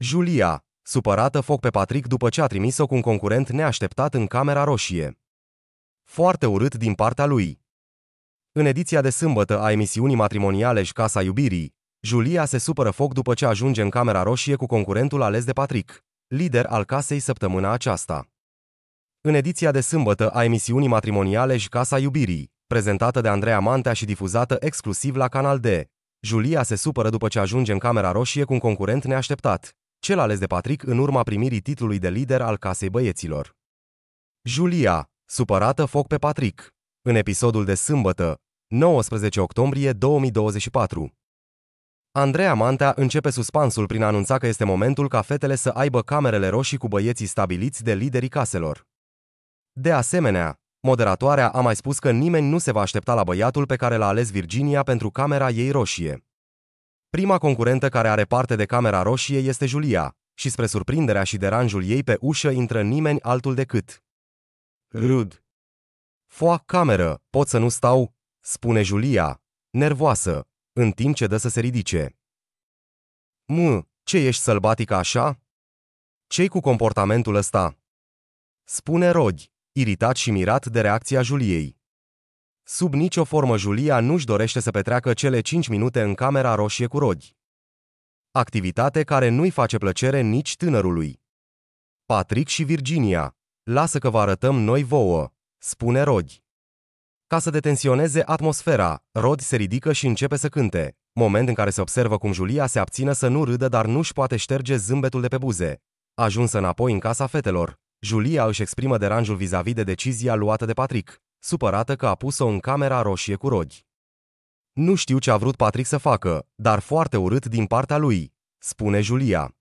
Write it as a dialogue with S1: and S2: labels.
S1: Julia, supărată foc pe Patrick după ce a trimis-o cu un concurent neașteptat în camera roșie. Foarte urât din partea lui. În ediția de sâmbătă a emisiunii matrimoniale și Casa Iubirii, Julia se supără foc după ce ajunge în camera roșie cu concurentul ales de Patrick, lider al casei săptămâna aceasta. În ediția de sâmbătă a emisiunii matrimoniale și Casa Iubirii, prezentată de Andreea Mantea și difuzată exclusiv la Canal D, Julia se supără după ce ajunge în camera roșie cu un concurent neașteptat, cel ales de Patrick în urma primirii titlului de lider al casei băieților. Julia, supărată foc pe Patrick, în episodul de sâmbătă, 19 octombrie 2024. Andreea Mantea începe suspansul prin a anunța că este momentul ca fetele să aibă camerele roșii cu băieții stabiliți de liderii caselor. De asemenea, moderatoarea a mai spus că nimeni nu se va aștepta la băiatul pe care l-a ales Virginia pentru camera ei roșie. Prima concurentă care are parte de camera roșie este Julia, și spre surprinderea și deranjul ei pe ușă intră nimeni altul decât Rud. Foa cameră, pot să nu stau, spune Julia, nervoasă, în timp ce dă să se ridice. Mă, ce ești sălbatică așa? ce cu comportamentul ăsta? Spune Rod, iritat și mirat de reacția Juliei. Sub nicio formă Julia nu-și dorește să petreacă cele 5 minute în camera roșie cu rodi. Activitate care nu-i face plăcere nici tânărului. Patrick și Virginia, lasă că vă arătăm noi vouă, spune Rodi. Ca să detensioneze atmosfera, Rod se ridică și începe să cânte, moment în care se observă cum Julia se abține să nu râdă, dar nu-și poate șterge zâmbetul de pe buze. Ajunsă înapoi în casa fetelor, Julia își exprimă deranjul vis-a-vis de decizia luată de Patrick supărată că a pus-o în camera roșie cu rogi. Nu știu ce a vrut Patrick să facă, dar foarte urât din partea lui, spune Julia.